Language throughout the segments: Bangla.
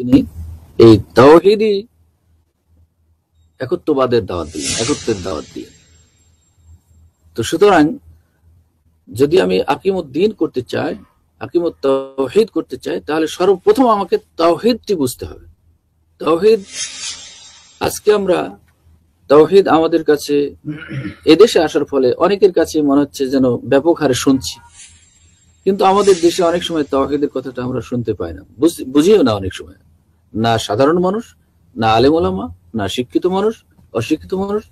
তিনি এই তাওহিদি একত্ববাদের দাওয়াত দিলেন একত্বের দাওয়াত দিয়ে তো সুতরাং যদি আমি আকিম উদ্দিন করতে চাই আকিম তাওহিদ করতে চাই তাহলে সর্বপ্রথম আমাকে তাওহিদটি বুঝতে হবে তাওহিদ আজকে আমরা তাওহিদ আমাদের কাছে এদেশে আসার ফলে অনেকের কাছে মনে হচ্ছে যেন ব্যাপক হারে শুনছি কিন্তু আমাদের দেশে অনেক সময় তাওহিদের কথাটা আমরা শুনতে পাই না বুঝিও না অনেক সময় না সাধারণ মানুষ না আলেম ওলামা না শিক্ষিত মানুষ অশিক্ষিত মানুষ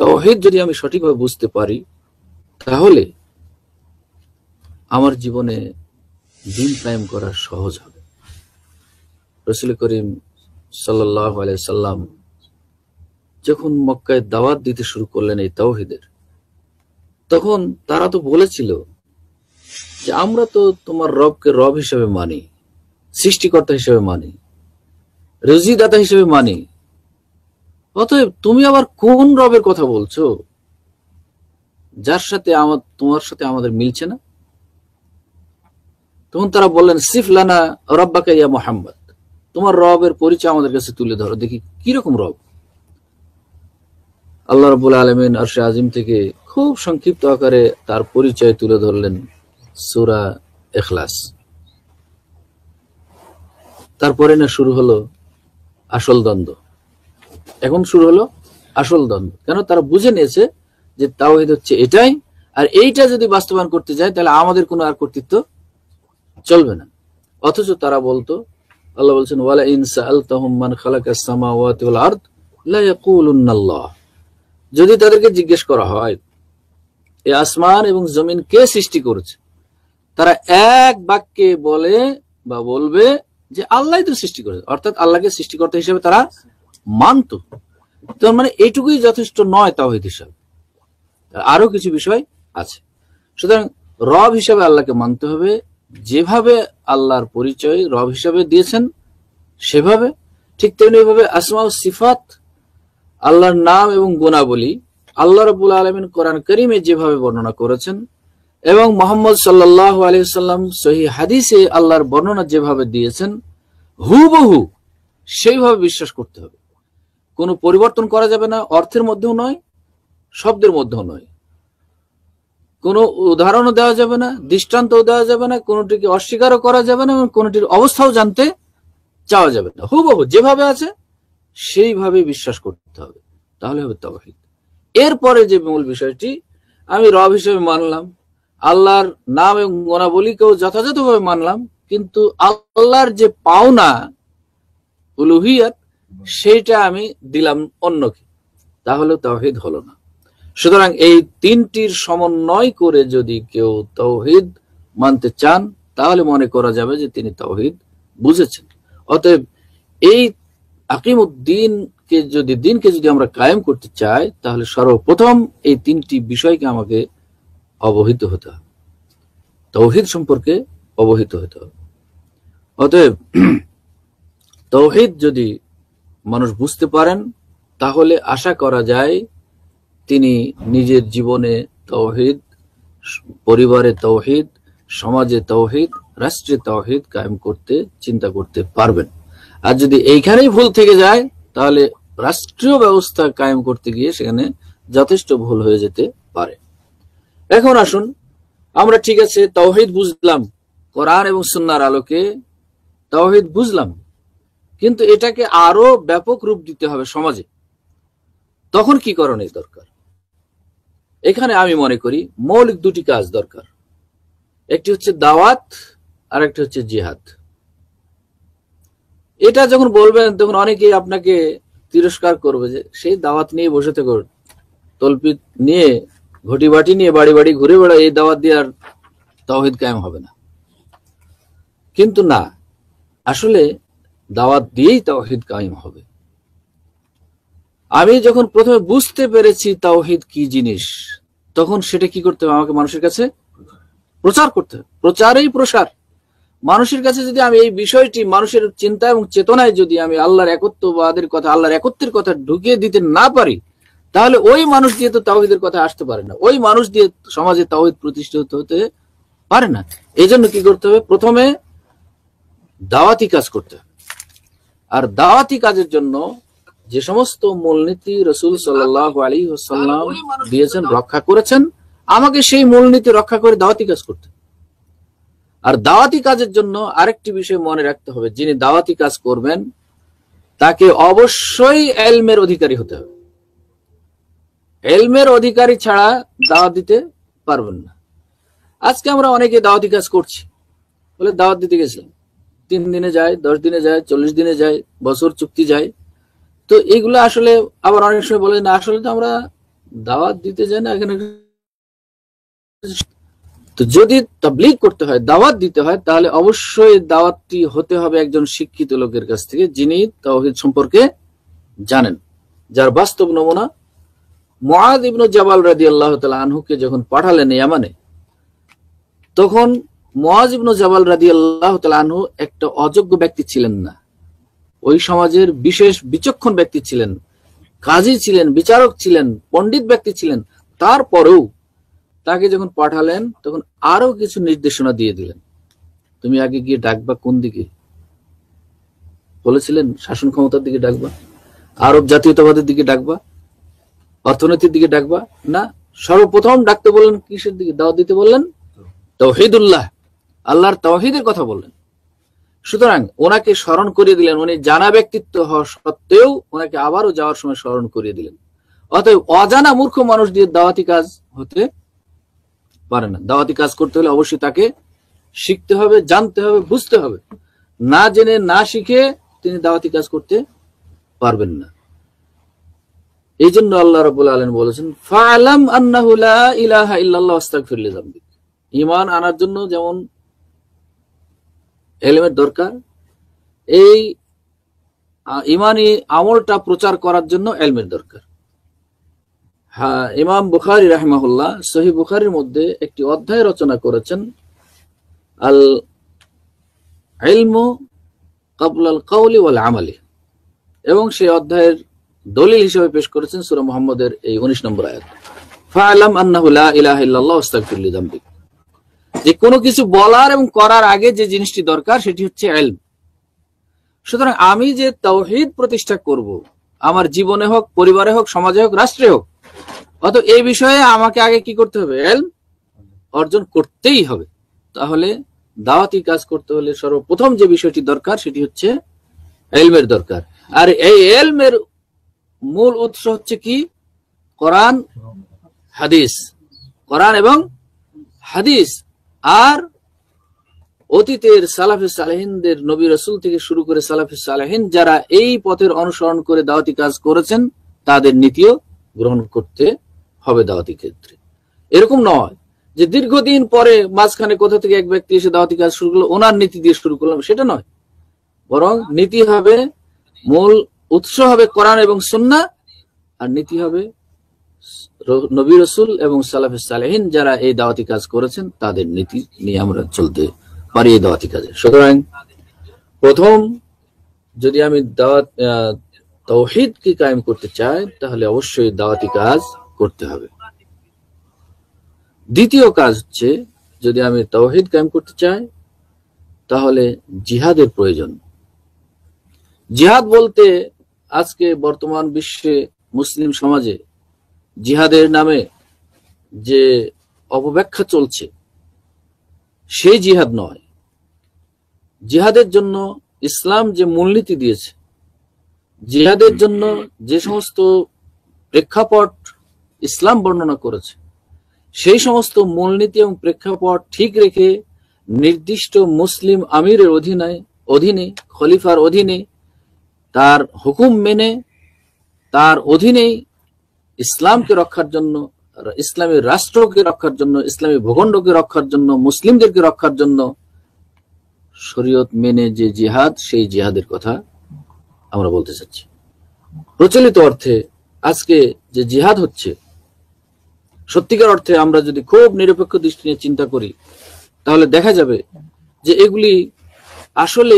তহিদ যদি আমি সঠিকভাবে বুঝতে পারি তাহলে আমার জীবনে দিন কায়েম করা সহজ হবে রসুল করিম সাল্লাম যখন মক্কায় দাওয়াত দিতে শুরু করলেন এই তহিদের তখন তারা তো বলেছিল যে আমরা তো তোমার রবকে রব হিসেবে মানি সৃষ্টিকর্তা হিসেবে মানি রুজিদাতা হিসেবে মানি অতএব তুমি আবার কোন রবের কথা বলছো যার সাথে আমার তোমার সাথে আমাদের মিলছে না তখন তারা বললেন সিফ লানা রব্বাকে ইয়া মোহাম্মদ তোমার রবের পরিচয় আমাদের কাছে তুলে ধরো দেখি কিরকম রব আল্লাহ রবুল আলমিন আর সে আজিম থেকে খুব সংক্ষিপ্ত আকারে তার পরিচয় তুলে ধরলেন সুরা এখলাস তারপরে না শুরু হলো আসল দ্বন্দ্ব এখন শুরু হলো আসল দ্বন্দ্ব কেন তারা বুঝে নিয়েছে যে তাওহিদ হচ্ছে এটাই আর এইটা যদি বাস্তবায়ন করতে যায় তাহলে আমাদের কোনো আর কর্তৃত্ব চলবে না অথচ তারা বলতো আল্লাহ বলছেন ওয়ালা ইনসা আল তাহমান খালাকাস সামাওয়াতি ওয়াল আরদ লা যদি তাদেরকে জিজ্ঞেস করা হয় এই আসমান এবং জমিন কে সৃষ্টি করেছে তারা এক বাক্যে বলে বা বলবে যে আল্লাহ তো সৃষ্টি করে অর্থাৎ আল্লাহকে সৃষ্টিকর্তা হিসেবে তারা মানত তার মানে এটুকুই যথেষ্ট নয় হইতে হিসাবে আরো কিছু বিষয় আছে সুতরাং রব হিসাবে আল্লাহকে মানতে হবে যেভাবে আল্লাহর পরিচয় রব হিসাবে দিয়েছেন সেভাবে ঠিক তেমনি ভাবে আসমা সিফাত আল্লাহর নাম এবং গুণাবলী আল্লাহ রবুল আলমিন কোরআন করিমে যেভাবে বর্ণনা করেছেন এবং মোহাম্মদ সাল্লাহ আলহিসাল্লাম সহি হাদিসে আল্লাহর বর্ণনা যেভাবে দিয়েছেন হুবহু সেইভাবে বিশ্বাস করতে হবে কোনো পরিবর্তন করা যাবে না অর্থের মধ্যেও নয় শব্দের মধ্যেও নয় কোনো উদাহরণও দেওয়া যাবে না দৃষ্টান্তও দেওয়া যাবে না কোনোটিকে অস্বীকারও করা যাবে না এবং কোনোটির অবস্থাও জানতে চাওয়া যাবে না হুবহু যেভাবে আছে সেইভাবে বিশ্বাস করতে হবে তাহলে হবে তবাহিদ এরপরে যে মূল বিষয়টি আমি রব হিসেবে মানলাম আল্লাহর নাম এবং গুণাবলীকেও যথাযথভাবে মানলাম কিন্তু আল্লাহর যে পাওনা উলুহিয়াত সেইটা আমি দিলাম অন্যকে তাহলে তহিদ হলো না সুতরাং এই তিনটির সমন্বয় করে যদি কেউ তৌহিদ মানতে চান তাহলে মনে করা যাবে যে তিনি তৌহিদ বুঝেছেন অতএব এই আকিম আকিমুদ্দিনকে যদি দিনকে যদি আমরা কায়েম করতে চাই তাহলে সর্বপ্রথম এই তিনটি বিষয়কে আমাকে অবহিত হতে হবে তৌহিদ সম্পর্কে অবহিত হতে হবে অতএব তৌহিদ যদি মানুষ বুঝতে পারেন তাহলে আশা করা যায় তিনি নিজের জীবনে তৌহিদ পরিবারে তৌহিদ সমাজে তৌহিদ রাষ্ট্রে তৌহিদ কায়েম করতে চিন্তা করতে পারবেন আর যদি এইখানেই ভুল থেকে যায় তাহলে রাষ্ট্রীয় ব্যবস্থা কায়েম করতে গিয়ে সেখানে যথেষ্ট ভুল হয়ে যেতে পারে এখন আসুন আমরা ঠিক আছে তাওহিদ বুঝলাম কোরআন এবং সুন্নার আলোকে তাওহিদ বুঝলাম কিন্তু এটাকে আরো ব্যাপক রূপ দিতে হবে সমাজে তখন কি করণের দরকার এখানে আমি মনে করি মৌলিক দুটি কাজ দরকার একটি হচ্ছে দাওয়াত আর একটি হচ্ছে জিহাদ এটা যখন বলবেন তখন অনেকেই আপনাকে তিরস্কার করবে যে সেই দাওয়াত নিয়ে বসে থেকে তলপিত নিয়ে ঘটি বাটি নিয়ে বাড়ি বাড়ি ঘুরে বেড়ায় এই দাওয়াত দিয়ে আর তাওহিদ কায়েম হবে না কিন্তু না আসলে দাওয়াত দিয়েই তাওহিদ কায়েম হবে আমি যখন প্রথমে বুঝতে পেরেছি তাওহিদ কি জিনিস তখন সেটা কি করতে হবে আমাকে মানুষের কাছে প্রচার করতে হবে প্রচারেই প্রসার মানুষের কাছে যদি আমি এই বিষয়টি মানুষের চিন্তা এবং চেতনায় যদি আমি আল্লাহর একত্ববাদের কথা আল্লাহর একত্রের কথা ঢুকিয়ে দিতে না পারি তাহলে ওই মানুষ দিয়ে তো তাওহিদের কথা আসতে পারে না ওই মানুষ দিয়ে সমাজে তাওহিদ প্রতিষ্ঠিত হতে পারে না এই জন্য কি করতে হবে প্রথমে দাওয়াতি কাজ করতে হবে আর দাওয়াতি কাজের জন্য যে সমস্ত মূলনীতি রসুল সাল্লাহ সাল্লাম দিয়েছেন রক্ষা করেছেন আমাকে সেই মূলনীতি রক্ষা করে দাওয়াতি কাজ করতে আর দাওয়াতি কাজের জন্য আরেকটি বিষয় মনে রাখতে হবে যিনি দাওয়াতি কাজ করবেন তাকে অবশ্যই এলমের অধিকারী হতে হবে এলমের অধিকারী ছাড়া দাওয়াত দিতে পারবেন না আজকে আমরা অনেকে দাওয়াতি কাজ করছি বলে দাওয়াত দিতে গেছিলাম তিন দিনে যায় দশ দিনে যায় চল্লিশ দিনে যায় বছর চুক্তি যায় তো এইগুলো আসলে আবার অনেক সময় বলে না আসলে তো আমরা দাওয়াত দিতে যাই না এখানে তো যদি তাবলিগ করতে হয় দাওয়াত দিতে হয় তাহলে অবশ্যই দাওয়াতটি হতে হবে একজন শিক্ষিত লোকের কাছ থেকে যিনি তাওহিদ সম্পর্কে জানেন যার বাস্তব নমুনা মহাদ ইবনু জাবাল রাদি আল্লাহ আনহুকে যখন পাঠালেন ইয়ামানে তখন মহাজ ইবনু জাবাল রাদি আল্লাহ আনহু একটা অযোগ্য ব্যক্তি ছিলেন না ওই সমাজের বিশেষ বিচক্ষণ ব্যক্তি ছিলেন কাজী ছিলেন বিচারক ছিলেন পণ্ডিত ব্যক্তি ছিলেন তারপরেও তাকে যখন পাঠালেন তখন আরো কিছু নির্দেশনা দিয়ে দিলেন তুমি আগে গিয়ে ডাকবা কোন দিকে বলেছিলেন শাসন ক্ষমতার দিকে ডাকবা আরব জাতীয়তাবাদের দিকে ডাকবা অর্থনীতির দিকে ডাকবা না সর্বপ্রথম ডাকতে বললেন কিসের দিকে দাওয়াত দিতে বললেন তহিদুল্লাহ আল্লাহর তহিদের কথা বললেন সুতরাং ওনাকে স্মরণ করিয়ে দিলেন উনি জানা ব্যক্তিত্ব হওয়া সত্ত্বেও ওনাকে আবারও যাওয়ার সময় স্মরণ করিয়ে দিলেন অতএব অজানা মূর্খ মানুষ দিয়ে দাওয়াতি কাজ হতে পারে না দাওয়াতি কাজ করতে হলে অবশ্যই তাকে শিখতে হবে জানতে হবে বুঝতে হবে না জেনে না শিখে তিনি দাওয়াতি কাজ করতে পারবেন না এই জন্য আল্লাহ রবুল আলম বলেছেন ফালাম আন্নাহুলা ইলাহা ইমান আনার জন্য যেমন এলেমের দরকার এই ইমানি আমলটা প্রচার করার জন্য এলমের দরকার হ্যাঁ ইমাম বুখারি রাহমাহুল্লাহ সহি বুখারির মধ্যে একটি অধ্যায় রচনা করেছেন আল এলমু কাবুল আল কাউলি ওয়াল আমালি এবং সেই অধ্যায়ের দলিল হিসেবে পেশ করেছেন সুরা মোহাম্মদের এই উনিশ নম্বর আয়াত ফালাম আন্নাহুল্লাহ ইলাহ ইল্লাহ ওস্তাকুল্লিদাম্বিক যে কোনো কিছু বলার এবং করার আগে যে জিনিসটি দরকার সেটি হচ্ছে এলম সুতরাং আমি যে তৌহিদ প্রতিষ্ঠা করব আমার জীবনে হোক পরিবারে হোক সমাজে হোক রাষ্ট্রে হোক অত এই বিষয়ে আমাকে আগে কি করতে হবে এলম অর্জন করতেই হবে তাহলে দাওয়াতি কাজ করতে হলে সর্বপ্রথম যে বিষয়টি দরকার সেটি হচ্ছে এলমের দরকার আর এই এলমের মূল উৎস হচ্ছে কি কোরআন হাদিস কোরআন এবং হাদিস আর অতীতের সালাফি সালেহিনদের নবী রসুল থেকে শুরু করে সালাফি সালেহিন যারা এই পথের অনুসরণ করে দাওয়াতি কাজ করেছেন তাদের নীতিও গ্রহণ করতে হবে দাওয়াতি ক্ষেত্রে এরকম নয় যে দীর্ঘদিন পরে মাঝখানে কোথা থেকে এক ব্যক্তি এসে দাওয়াতি কাজ শুরু করলো ওনার নীতি দিয়ে শুরু করলাম সেটা নয় বরং নীতি হবে মূল উৎস হবে কোরআন এবং সুন্না আর নীতি হবে নবী রসুল এবং সালাফে সালেহীন যারা এই দাওয়াতি কাজ করেছেন তাদের নীতি নিয়ে আমরা চলতে পারি এই দাওয়াতি কাজে সুতরাং প্রথম যদি আমি দাওয়াত তৌহিদ কি কায়েম করতে চাই তাহলে অবশ্যই দাওয়াতি কাজ করতে হবে দ্বিতীয় কাজ হচ্ছে যদি আমি তৌহিদ কায়েম করতে চাই তাহলে জিহাদের প্রয়োজন জিহাদ বলতে আজকে বর্তমান বিশ্বে মুসলিম সমাজে জিহাদের নামে যে অপব্যাখ্যা চলছে সেই জিহাদ নয় জিহাদের জন্য ইসলাম যে মূলনীতি দিয়েছে জিহাদের জন্য যে সমস্ত প্রেক্ষাপট ইসলাম বর্ণনা করেছে সেই সমস্ত মূলনীতি এবং প্রেক্ষাপট ঠিক রেখে নির্দিষ্ট মুসলিম আমিরের অধীনে অধীনে খলিফার অধীনে তার হুকুম মেনে তার অধীনেই ইসলামকে রক্ষার জন্য ইসলামী রাষ্ট্রকে রক্ষার জন্য ইসলামী ভূখণ্ডকে রক্ষার জন্য মুসলিমদেরকে রক্ষার জন্য শরীয়ত মেনে যে জিহাদ সেই জিহাদের কথা আমরা বলতে চাচ্ছি প্রচলিত অর্থে আজকে যে জিহাদ হচ্ছে সত্যিকার অর্থে আমরা যদি খুব নিরপেক্ষ দৃষ্টি নিয়ে চিন্তা করি তাহলে দেখা যাবে যে এগুলি আসলে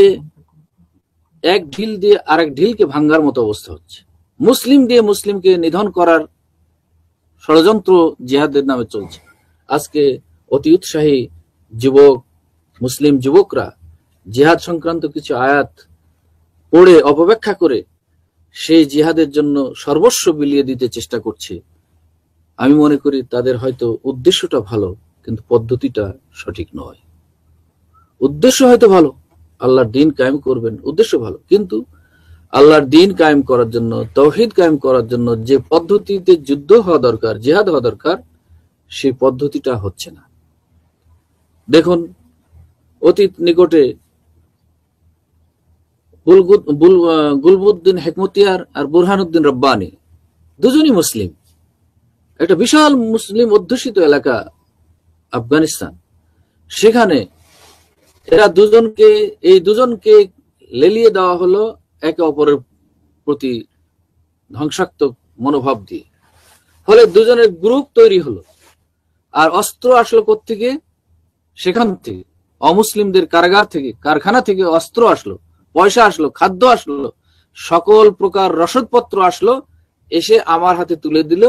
এক ঢিল দিয়ে আরেক ঢিলকে ভাঙ্গার মতো অবস্থা হচ্ছে মুসলিম দিয়ে মুসলিমকে নিধন করার ষড়যন্ত্র জিহাদের নামে চলছে আজকে অতি উৎসাহী যুবক মুসলিম যুবকরা জিহাদ সংক্রান্ত কিছু আয়াত পড়ে অপব্যাখ্যা করে সেই জিহাদের জন্য সর্বস্ব বিলিয়ে দিতে চেষ্টা করছে আমি মনে করি তাদের হয়তো উদ্দেশ্যটা ভালো কিন্তু পদ্ধতিটা সঠিক নয় উদ্দেশ্য হয়তো ভালো আল্লাহর দিন কায়েম করবেন উদ্দেশ্য ভালো কিন্তু আল্লাহর দিন কায়েম করার জন্য তহিদ কায়েম করার জন্য যে পদ্ধতিতে যুদ্ধ হওয়া দরকার জেহাদ হওয়া দরকার সেই পদ্ধতিটা হচ্ছে না দেখুন অতীত নিকটে গুলবুদ্দিন হেকমতিয়ার আর বুরহানুদ্দিন রব্বানি দুজনই মুসলিম একটা বিশাল মুসলিম অধ্যুষিত এলাকা আফগানিস্তান সেখানে এরা দুজনকে এই দুজনকে লেলিয়ে দেওয়া হলো একে অপরের প্রতি ধ্বংসাত্মক মনোভাব দিয়ে ফলে দুজনের গ্রুপ তৈরি হলো আর অস্ত্র আসলো কোথেকে সেখান থেকে অমুসলিমদের কারাগার থেকে কারখানা থেকে অস্ত্র আসলো পয়সা আসলো খাদ্য আসলো সকল প্রকার রসদপত্র আসলো এসে আমার হাতে তুলে দিল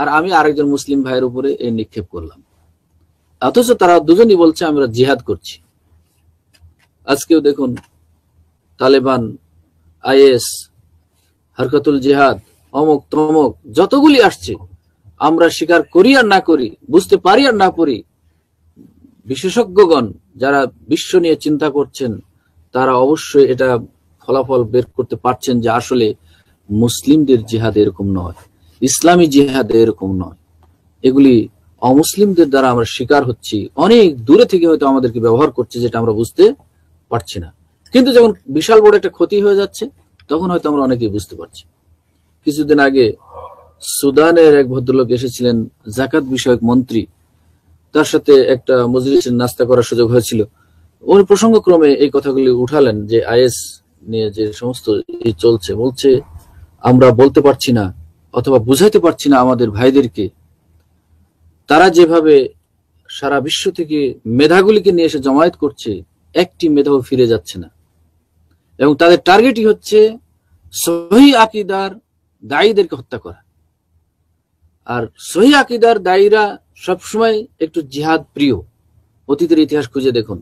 আর আমি আরেকজন মুসলিম ভাইয়ের উপরে এই নিক্ষেপ করলাম অথচ তারা দুজনই বলছে আমরা জিহাদ করছি আজকেও দেখুন তালেবান আইএস হরকতুল জিহাদ অমক তমক যতগুলি আসছে আমরা স্বীকার করি আর না করি বুঝতে পারি আর না করি বিশেষজ্ঞগণ যারা বিশ্ব নিয়ে চিন্তা করছেন তারা অবশ্যই এটা ফলাফল বের করতে পারছেন যে আসলে মুসলিমদের জিহাদ এরকম নয় ইসলামী জিহাদ এরকম নয় এগুলি অমুসলিমদের দ্বারা আমরা শিকার হচ্ছি অনেক দূরে থেকে হয়তো আমাদেরকে ব্যবহার করছে যেটা আমরা বুঝতে পারছি না কিন্তু যখন বিশাল বড় একটা ক্ষতি হয়ে যাচ্ছে তখন হয়তো আমরা অনেকেই বুঝতে পারছি কিছুদিন আগে সুদানের এক ভদ্রলোক এসেছিলেন জাকাত বিষয়ক মন্ত্রী তার সাথে একটা মজলিসের নাস্তা করার সুযোগ হয়েছিল ওর প্রসঙ্গক্রমে এই কথাগুলি উঠালেন যে আইএস নিয়ে যে সমস্ত চলছে বলছে আমরা বলতে পারছি না অথবা বুঝাইতে পারছি না আমাদের ভাইদেরকে তারা যেভাবে সারা বিশ্ব থেকে মেধাগুলিকে নিয়ে এসে জমায়েত করছে একটি মেধাও ফিরে যাচ্ছে না এবং তাদের টার্গেটই হচ্ছে সহি আকিদার দায়ীদেরকে হত্যা করা আর সহি আকিদার দায়ীরা সবসময় একটু জিহাদ প্রিয় অতীতের ইতিহাস খুঁজে দেখুন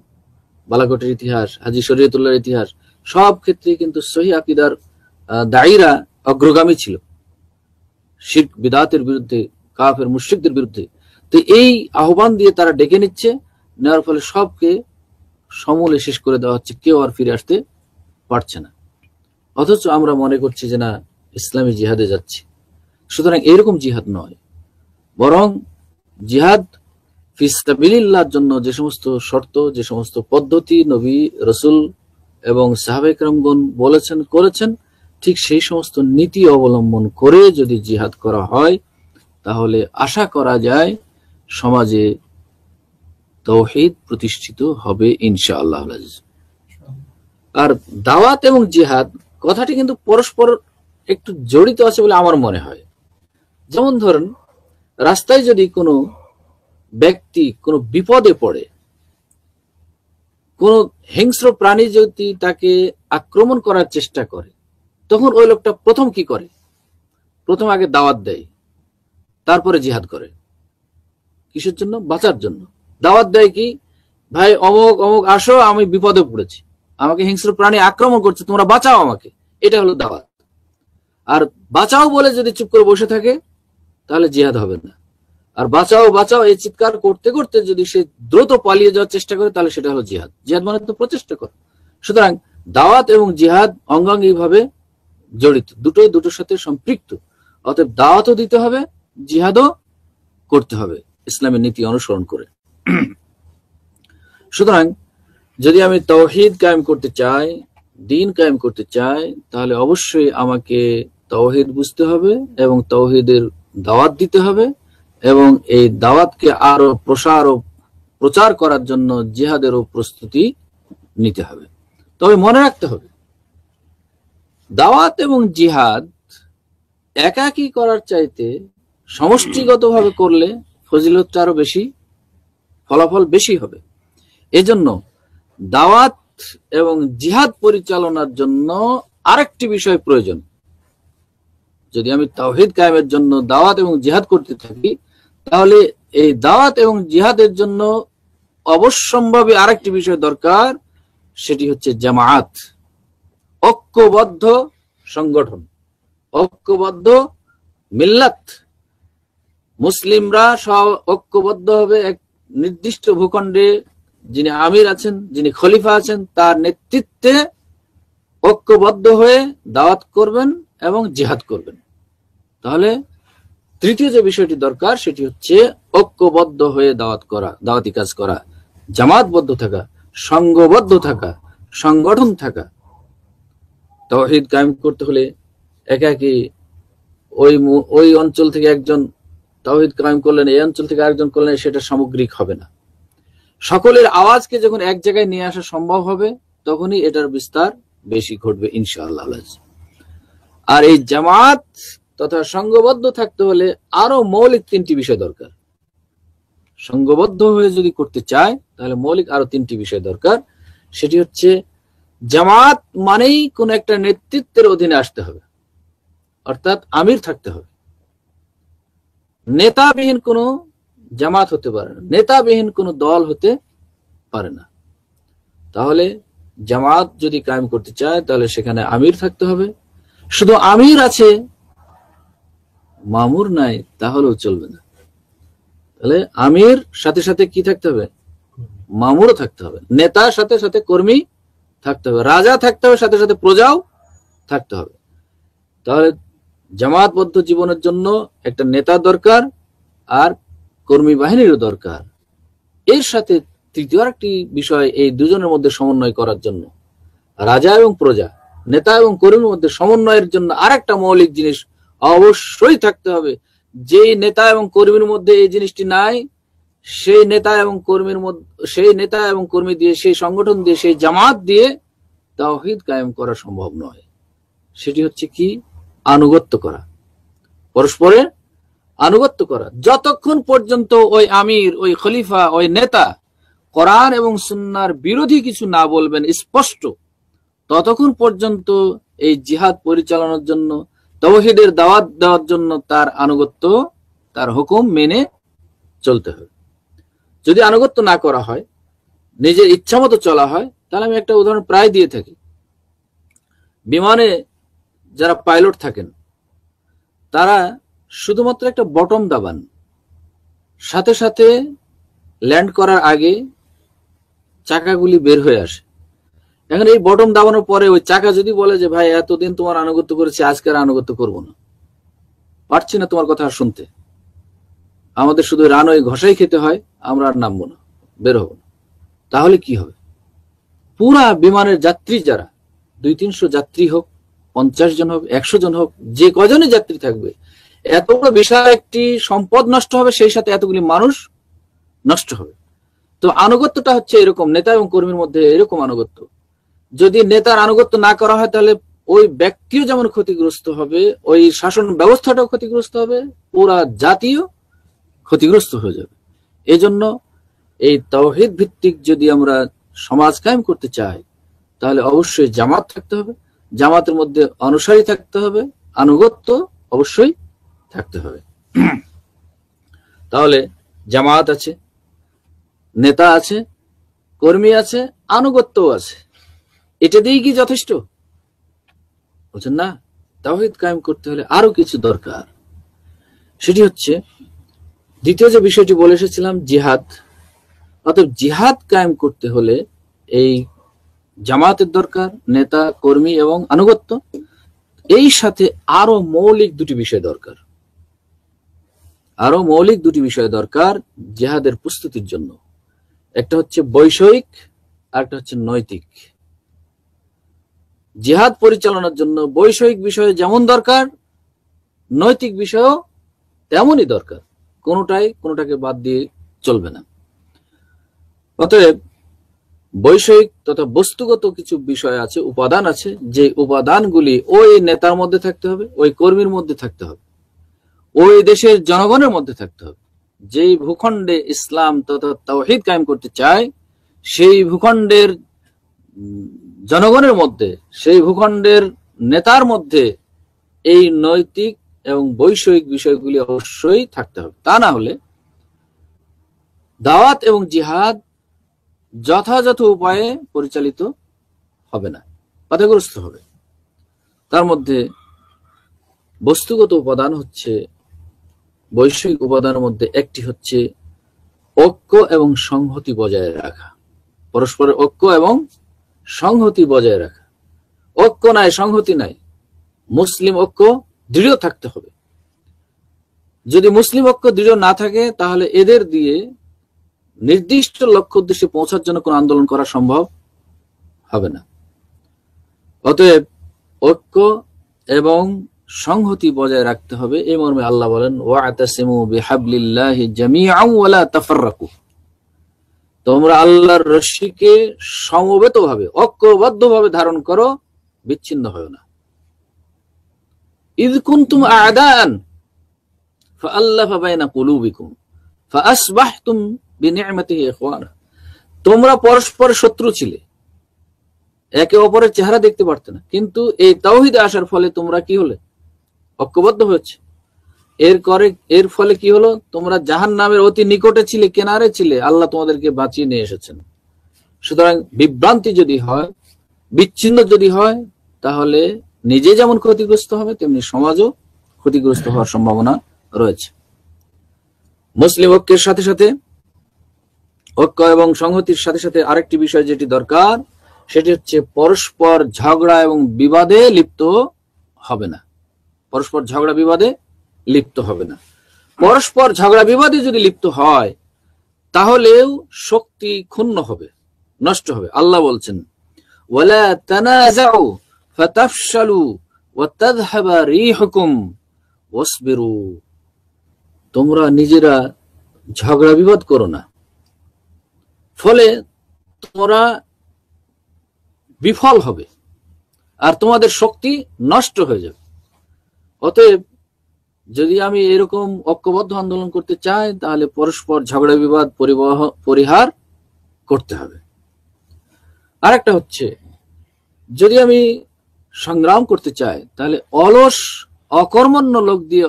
বালাকোটের ইতিহাস হাজি শরীয়তুল্লার ইতিহাস সব ক্ষেত্রে কিন্তু সহি আকিদার দায়ীরা অগ্রগামী ছিল শিখ বিদাতের বিরুদ্ধে কাফের মুশ্রিকদের বিরুদ্ধে তো এই আহ্বান দিয়ে তারা ডেকে নিচ্ছে নেওয়ার ফলে সবকে সমলে শেষ করে দেওয়া হচ্ছে কেউ আর ফিরে আসতে পারছে না অথচ আমরা মনে করছি যে না ইসলামী জিহাদে যাচ্ছি সুতরাং এরকম জিহাদ নয় বরং জিহাদ ফিস্তাবিল্লার জন্য যে সমস্ত শর্ত যে সমস্ত পদ্ধতি নবী রসুল এবং সাহাবেকরমগণ বলেছেন করেছেন ঠিক সেই সমস্ত নীতি অবলম্বন করে যদি জিহাদ করা হয় তাহলে আশা করা যায় সমাজে তৌহিদ প্রতিষ্ঠিত হবে ইনশাআল্লাহ আর দাওয়াত এবং জিহাদ কথাটি কিন্তু পরস্পর একটু জড়িত আছে বলে আমার মনে হয় যেমন ধরেন রাস্তায় যদি কোনো ব্যক্তি কোনো বিপদে পড়ে কোনো হিংস্র প্রাণী যদি তাকে আক্রমণ করার চেষ্টা করে তখন ওই লোকটা প্রথম কি করে প্রথম আগে দাওয়াত দেয় তারপরে জিহাদ করে কিসের জন্য বাঁচার জন্য দাওয়াত দেয় কি ভাই অমুক অমুক আসো আমি বিপদে পড়েছি আমাকে হিংস্র প্রাণী আক্রমণ করছে তোমরা বাঁচাও আমাকে এটা হলো দাওয়াত আর বাঁচাও বলে যদি চুপ করে বসে থাকে তাহলে জিহাদ হবে না আর বাঁচাও বাঁচাও এই চিৎকার করতে করতে যদি সে দ্রুত পালিয়ে যাওয়ার চেষ্টা করে তাহলে সেটা হলো জিহাদ জিহাদ মানে তো প্রচেষ্টা কর সুতরাং দাওয়াত এবং জিহাদ অঙ্গাঙ্গি ভাবে জড়িত দুটোই দুটোর সাথে সম্পৃক্ত অতএব দাওয়াতও দিতে হবে জিহাদও করতে হবে ইসলামের নীতি অনুসরণ করে সুতরাং যদি আমি তৌহিদ কায়েম করতে চাই দিন কায়েম করতে চাই তাহলে অবশ্যই আমাকে তৌহিদ বুঝতে হবে এবং তৌহিদের দাওয়াত দিতে হবে এবং এই দাওয়াতকে আরো প্রসার ও প্রচার করার জন্য জিহাদেরও প্রস্তুতি নিতে হবে তবে মনে রাখতে হবে দাওয়াত এবং জিহাদ একাকি করার চাইতে সমষ্টিগতভাবে করলে ফজিলতটা আরো বেশি ফলাফল বেশি হবে এজন্য দাওয়াত এবং জিহাদ পরিচালনার জন্য আরেকটি বিষয় প্রয়োজন যদি আমি তাওহিদ কায়েমের জন্য দাওয়াত এবং জিহাদ করতে থাকি তাহলে এই দাওয়াত এবং জিহাদের জন্য অবশ্যম্ভাবী আরেকটি বিষয় দরকার সেটি হচ্ছে জামায়াত ঐক্যবদ্ধ সংগঠন ঐক্যবদ্ধ মিল্লাত মুসলিমরা সব ঐক্যবদ্ধ হবে এক নির্দিষ্ট ভূখণ্ডে যিনি আমির আছেন যিনি খলিফা আছেন তার নেতৃত্বে ঐক্যবদ্ধ হয়ে দাওয়াত করবেন এবং জিহাদ করবেন তাহলে তৃতীয় যে বিষয়টি দরকার সেটি হচ্ছে ঐক্যবদ্ধ হয়ে দাওয়াত করা দাওয়াতি কাজ করা জামাতবদ্ধ থাকা সংঘবদ্ধ থাকা সংগঠন থাকা তহিদ কায়েম করতে হলে একাকি ওই ওই অঞ্চল থেকে একজন তাহিদ কায়েম করলেন এই অঞ্চল থেকে আরেকজন করলেন সেটা সামগ্রিক হবে না সকলের আওয়াজকে যখন এক জায়গায় নিয়ে আসা সম্ভব হবে তখনই এটার বিস্তার বেশি ঘটবে ইনশাআল্লাহ আর এই জামাত তথা সংঘবদ্ধ থাকতে হলে আরো মৌলিক তিনটি বিষয় দরকার সংঘবদ্ধ হয়ে যদি করতে চায় তাহলে মৌলিক আরো তিনটি বিষয় দরকার সেটি হচ্ছে জামাত মানেই কোন একটা নেতৃত্বের অধীনে আসতে হবে অর্থাৎ আমির থাকতে হবে নেতাবিহীন কোনো জামাত হতে পারে না নেতাবিহীন কোনো দল হতে পারে না তাহলে জামাত যদি কায়েম করতে চায় তাহলে সেখানে আমির থাকতে হবে শুধু আমির আছে মামুর নাই তাহলেও চলবে না তাহলে আমির সাথে সাথে কি থাকতে হবে মামুরও থাকতে হবে নেতার সাথে সাথে কর্মী থাকতে হবে রাজা থাকতে হবে সাথে সাথে প্রজাও থাকতে হবে তাহলে জামাতবদ্ধ জীবনের জন্য একটা নেতা দরকার আর কর্মী বাহিনীরও দরকার এর সাথে তৃতীয় একটি বিষয় এই দুজনের মধ্যে সমন্বয় করার জন্য রাজা এবং প্রজা নেতা এবং কর্মীর মধ্যে সমন্বয়ের জন্য আর একটা মৌলিক জিনিস অবশ্যই থাকতে হবে যে নেতা এবং কর্মীর মধ্যে এই জিনিসটি নাই সেই নেতা এবং কর্মীর মধ্যে সেই নেতা এবং কর্মী দিয়ে সেই সংগঠন দিয়ে সেই জামাত দিয়ে তাহিদ কায়েম করা সম্ভব নয় সেটি হচ্ছে কি আনুগত্য করা পরস্পরের আনুগত্য করা যতক্ষণ পর্যন্ত ওই আমির ওই খলিফা ওই নেতা করার এবং সুন্নার বিরোধী কিছু না বলবেন স্পষ্ট ততক্ষণ পর্যন্ত এই জিহাদ পরিচালনার জন্য তৌহিদের দাওয়াত দেওয়ার জন্য তার আনুগত্য তার হুকুম মেনে চলতে হবে যদি আনুগত্য না করা হয় নিজের ইচ্ছা মতো চলা হয় তাহলে আমি একটা উদাহরণ প্রায় দিয়ে থাকি বিমানে যারা পাইলট থাকেন তারা শুধুমাত্র একটা বটম দাবান সাথে সাথে ল্যান্ড করার আগে চাকাগুলি বের হয়ে আসে এখন এই বটম দাবানোর পরে ওই চাকা যদি বলে যে ভাই এতদিন তোমার আনুগত্য করেছি আজকে আর আনুগত্য করবো না পারছি না তোমার কথা শুনতে আমাদের শুধু রানওয়ে ঘষাই খেতে হয় আমরা আর নামবো না বের হব না তাহলে কি হবে পুরা বিমানের যাত্রী যারা দুই তিনশো যাত্রী হোক পঞ্চাশ জন হোক একশো জন হোক যে কজনই যাত্রী থাকবে এত বড় বিশাল একটি সম্পদ নষ্ট হবে সেই সাথে এতগুলি মানুষ নষ্ট হবে তো আনুগত্যটা হচ্ছে এরকম নেতা এবং কর্মীর মধ্যে এরকম আনুগত্য যদি নেতার আনুগত্য না করা হয় তাহলে ওই ব্যক্তিও যেমন ক্ষতিগ্রস্ত হবে ওই শাসন ব্যবস্থাটাও ক্ষতিগ্রস্ত হবে পুরা জাতীয় ক্ষতিগ্রস্ত হয়ে যাবে এজন্য এই তহিদ ভিত্তিক যদি আমরা সমাজ কায়েম করতে চাই তাহলে অবশ্যই জামাত থাকতে হবে জামাতের মধ্যে অনুসারী থাকতে হবে আনুগত্য অবশ্যই থাকতে হবে তাহলে জামাত আছে নেতা আছে কর্মী আছে আনুগত্য আছে এটা দিয়েই কি যথেষ্ট বলছেন না তাহিদ কায়েম করতে হলে আরো কিছু দরকার সেটি হচ্ছে দ্বিতীয় যে বিষয়টি বলে এসেছিলাম জিহাদ অর্থাৎ জিহাদ কায়েম করতে হলে এই জামাতের দরকার নেতা কর্মী এবং আনুগত্য এই সাথে আরো মৌলিক দুটি বিষয় দরকার আরো মৌলিক দুটি বিষয় দরকার জেহাদের প্রস্তুতির জন্য একটা হচ্ছে বৈষয়িক আর একটা হচ্ছে নৈতিক জেহাদ পরিচালনার জন্য বৈষয়িক বিষয়ে যেমন দরকার নৈতিক বিষয়ও তেমনই দরকার কোনোটাই কোনোটাকে বাদ দিয়ে চলবে না অতএব বৈষয়িক তথা বস্তুগত কিছু বিষয় আছে উপাদান আছে যে উপাদানগুলি ওই নেতার মধ্যে থাকতে হবে ওই কর্মীর মধ্যে থাকতে হবে ওই দেশের জনগণের মধ্যে থাকতে হবে যেই ভূখণ্ডে ইসলাম তথা তাওহিদ কায়েম করতে চায় সেই ভূখণ্ডের জনগণের মধ্যে সেই ভূখণ্ডের নেতার মধ্যে এই নৈতিক এবং বৈষয়িক বিষয়গুলি অবশ্যই থাকতে হবে তা না হলে দাওয়াত এবং জিহাদ যথাযথ উপায়ে পরিচালিত হবে না বাধাগ্রস্ত হবে তার মধ্যে বস্তুগত উপাদান হচ্ছে বৈষয়িক উপাদানের মধ্যে একটি হচ্ছে ঐক্য এবং সংহতি বজায় রাখা পরস্পরের ঐক্য এবং সংহতি বজায় রাখা ঐক্য নাই সংহতি নাই মুসলিম ঐক্য দৃঢ় থাকতে হবে যদি মুসলিম ঐক্য দৃঢ় না থাকে তাহলে এদের দিয়ে নির্দিষ্ট লক্ষ্য উদ্দেশ্যে পৌঁছার জন্য কোন আন্দোলন করা সম্ভব হবে না অতএব ঐক্য এবং সংহতি বজায় রাখতে হবে এই মর্মে আল্লাহ বলেন ওয়াতাসিমু বিহাবলিল্লাহি জামিআ ওয়ালা তাফাররাকু তোমরা আল্লাহর রশ্মিকে সমবেতভাবে ঐক্যবদ্ধভাবে ধারণ করো বিচ্ছিন্ন হয় না ইদ কুনতুম আদান فألف بين قلوبكم فأصبحتم তোমরা পরস্পর শত্রু ছিলে একে অপরের চেহারা দেখতে পারতে না কিন্তু এই তাওহিদে আসার ফলে তোমরা কি হলে ঐক্যবদ্ধ হয়েছে এর করে এর ফলে কি হলো তোমরা জাহান নামের অতি নিকটে ছিলে কেনারে ছিলে আল্লাহ তোমাদেরকে বাঁচিয়ে নিয়ে এসেছেন সুতরাং বিভ্রান্তি যদি হয় বিচ্ছিন্ন যদি হয় তাহলে নিজে যেমন ক্ষতিগ্রস্ত হবে তেমনি সমাজও ক্ষতিগ্রস্ত হওয়ার সম্ভাবনা রয়েছে মুসলিম ঐক্যের সাথে সাথে ঐক্য এবং সংহতির সাথে সাথে আরেকটি বিষয় যেটি দরকার সেটি হচ্ছে পরস্পর ঝগড়া এবং বিবাদে লিপ্ত হবে না পরস্পর ঝগড়া বিবাদে লিপ্ত হবে না পরস্পর ঝগড়া বিবাদে যদি লিপ্ত হয় তাহলেও শক্তি ক্ষুণ্ণ হবে নষ্ট হবে আল্লাহ বলছেন তোমরা নিজেরা ঝগড়া বিবাদ করো না ফলে তোমরা বিফল হবে আর তোমাদের শক্তি নষ্ট হয়ে যাবে অতএব যদি আমি এরকম ঐক্যবদ্ধ আন্দোলন করতে চাই তাহলে পরস্পর ঝগড়া বিবাদ পরিহার করতে হবে আর একটা হচ্ছে যদি আমি সংগ্রাম করতে চাই তাহলে অলস অকর্মণ্য লোক দিয়ে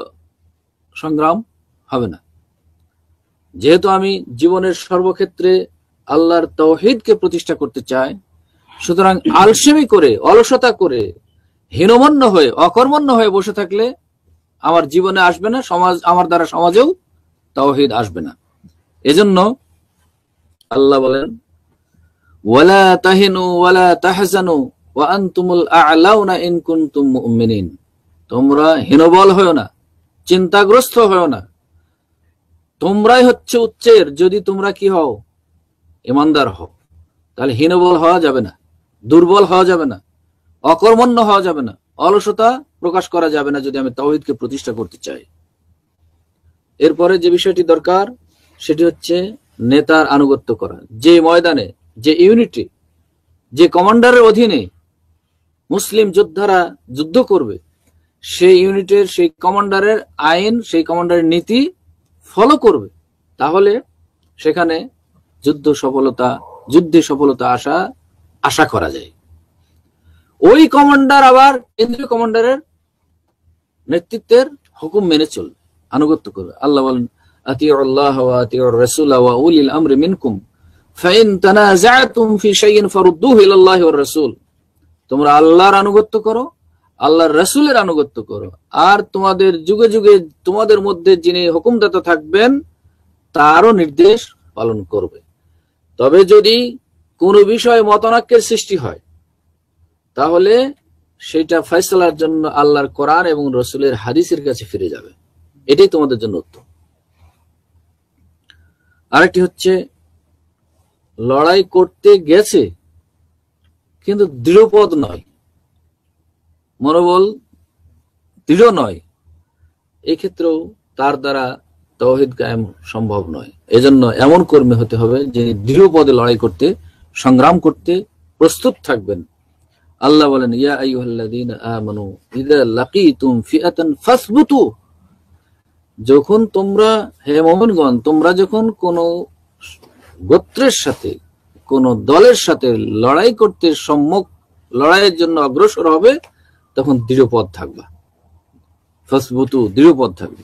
সংগ্রাম হবে না যেহেতু আমি জীবনের সর্বক্ষেত্রে আল্লাহর তৌহিদকে প্রতিষ্ঠা করতে চায় সুতরাং আলসেমি করে অলসতা করে হীনমন্য হয়ে অকর্মণ্য হয়ে বসে থাকলে আমার জীবনে আসবে না সমাজ আমার দ্বারা সমাজেও তাওহিদ আসবে না এজন্য আল্লাহ বলেন ওয়ালা তাহিনু ওয়ালা তাহজানু ওয়া আনতুমুল আ'লাউনা ইন কুনতুম মুমিনিন তোমরা হীনবল হয় না চিন্তাগ্রস্ত হয় না তোমরাই হচ্ছে উচ্চের যদি তোমরা কি হও ইমানদার হও তাহলে হীনবল হওয়া যাবে না দুর্বল হওয়া যাবে না অকর্মণ্য হওয়া যাবে না অলসতা প্রকাশ করা যাবে না যদি আমি তাওহিদকে প্রতিষ্ঠা করতে চাই এরপরে যে বিষয়টি দরকার সেটি হচ্ছে নেতার আনুগত্য করা যে ময়দানে যে ইউনিটি যে কমান্ডারের অধীনে মুসলিম যোদ্ধারা যুদ্ধ করবে সেই ইউনিটের সেই কমান্ডারের আইন সেই কমান্ডারের নীতি ফলো করবে তাহলে সেখানে যুদ্ধ সফলতা যুদ্ধে সফলতা আশা আশা করা যায় ওই কমান্ডার আবার কেন্দ্রীয় কমান্ডারের নেতৃত্বের হুকুম মেনে চলবে আনুগত্য করবে আল্লাহ বলেন তোমরা আল্লাহর আনুগত্য করো আল্লাহর রাসূলের আনুগত্য করো আর তোমাদের যুগে যুগে তোমাদের মধ্যে যিনি হুকুমদাতা থাকবেন তারও নির্দেশ পালন করবে তবে যদি কোনো বিষয়ে মতনাক্যের সৃষ্টি হয় তাহলে সেটা ফয়সলার জন্য আল্লাহর কোরআন এবং রসুলের হাদিসের কাছে ফিরে যাবে এটাই তোমাদের জন্য উত্তম আরেকটি হচ্ছে লড়াই করতে গেছে কিন্তু দৃঢ়পদ নয় মনোবল দৃঢ় নয় এক্ষেত্রেও তার দ্বারা তহিদ কায়েম সম্ভব নয় এজন্য এমন কর্মী হতে হবে যিনি দৃঢ় পদে লড়াই করতে সংগ্রাম করতে প্রস্তুত থাকবেন আল্লাহ বলেন ইয়া আমানু ফিআতান ফাসবুতু যখন তোমরা হে মোমিনগণ তোমরা যখন কোন গোত্রের সাথে কোন দলের সাথে লড়াই করতে সম্মুখ লড়াইয়ের জন্য অগ্রসর হবে তখন দৃঢ়পদ থাকবা ফাসবুতু দৃঢ়পদ থাকবে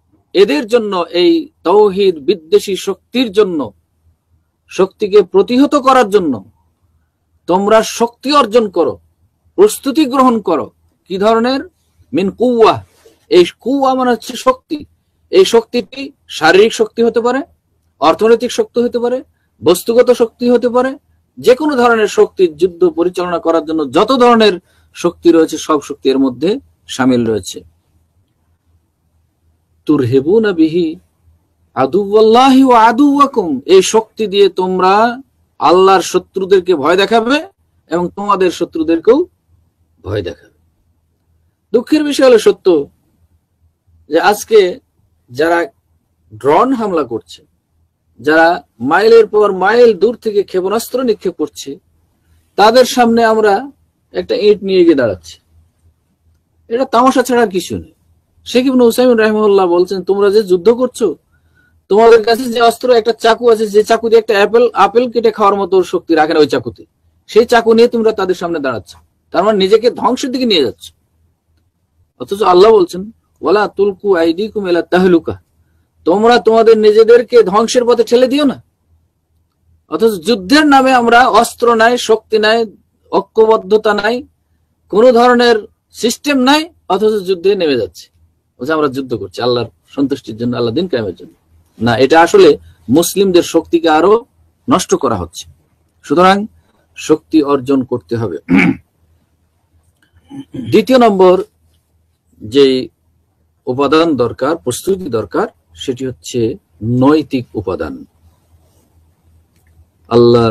এদের জন্য এই তৌহিদ বিদ্বেষী শক্তির জন্য শক্তিকে প্রতিহত করার জন্য তোমরা শক্তি অর্জন করো প্রস্তুতি গ্রহণ করো কি ধরনের মিন কুয়া এই কুয়া মানে হচ্ছে শক্তি এই শক্তিটি শারীরিক শক্তি হতে পারে অর্থনৈতিক শক্তি হতে পারে বস্তুগত শক্তি হতে পারে যে কোনো ধরনের শক্তি যুদ্ধ পরিচালনা করার জন্য যত ধরনের শক্তি রয়েছে সব শক্তির মধ্যে সামিল রয়েছে হেবু তুরহেবুনা বিহি আদুল্লাহি ও আদুয়াকুম এই শক্তি দিয়ে তোমরা আল্লাহর শত্রুদেরকে ভয় দেখাবে এবং তোমাদের শত্রুদেরকেও ভয় দেখাবে দুঃখের বিষয় হলো সত্য যে আজকে যারা ড্রোন হামলা করছে যারা মাইলের পর মাইল দূর থেকে ক্ষেপণাস্ত্র নিক্ষেপ করছে তাদের সামনে আমরা একটা ইট নিয়ে গিয়ে দাঁড়াচ্ছি এটা তামাশা ছাড়া কিছু নেই শেখ ইবনে হুসাইমিন রাহিমুল্লাহ বলছেন তোমরা যে যুদ্ধ করছো তোমাদের কাছে যে অস্ত্র একটা চাকু আছে যে চাকু দিয়ে একটা অ্যাপেল আপেল কেটে খাওয়ার মতো শক্তি রাখে না ওই চাকুতে সেই চাকু নিয়ে তোমরা তাদের সামনে দাঁড়াচ্ছ তার মানে নিজেকে ধ্বংসের দিকে নিয়ে যাচ্ছ অথচ আল্লাহ বলছেন ওলা তুলকু আইডি কুমেলা তাহলুকা তোমরা তোমাদের নিজেদেরকে ধ্বংসের পথে ঠেলে দিও না অথচ যুদ্ধের নামে আমরা অস্ত্র নাই শক্তি নাই ঐক্যবদ্ধতা নাই কোনো ধরনের সিস্টেম নাই অথচ যুদ্ধে নেমে যাচ্ছে বলছে আমরা যুদ্ধ করছি আল্লাহর সন্তুষ্টির জন্য আল্লাহ দিন কায়েমের জন্য না এটা আসলে মুসলিমদের শক্তিকে আরো নষ্ট করা হচ্ছে সুতরাং শক্তি অর্জন করতে হবে দ্বিতীয় নম্বর যে উপাদান দরকার প্রস্তুতি দরকার সেটি হচ্ছে নৈতিক উপাদান আল্লাহ